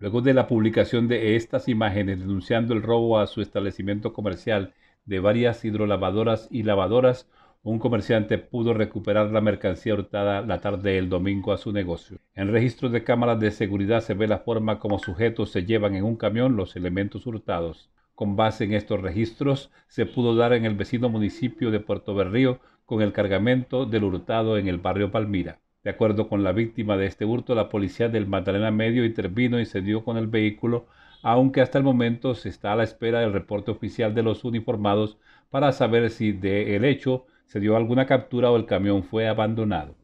Luego de la publicación de estas imágenes denunciando el robo a su establecimiento comercial de varias hidrolavadoras y lavadoras, un comerciante pudo recuperar la mercancía hurtada la tarde del domingo a su negocio. En registros de cámaras de seguridad se ve la forma como sujetos se llevan en un camión los elementos hurtados. Con base en estos registros, se pudo dar en el vecino municipio de Puerto Berrío con el cargamento del hurtado en el barrio Palmira. De acuerdo con la víctima de este hurto, la policía del Magdalena Medio intervino y se dio con el vehículo, aunque hasta el momento se está a la espera del reporte oficial de los uniformados para saber si de de hecho se dio alguna captura o el camión fue abandonado.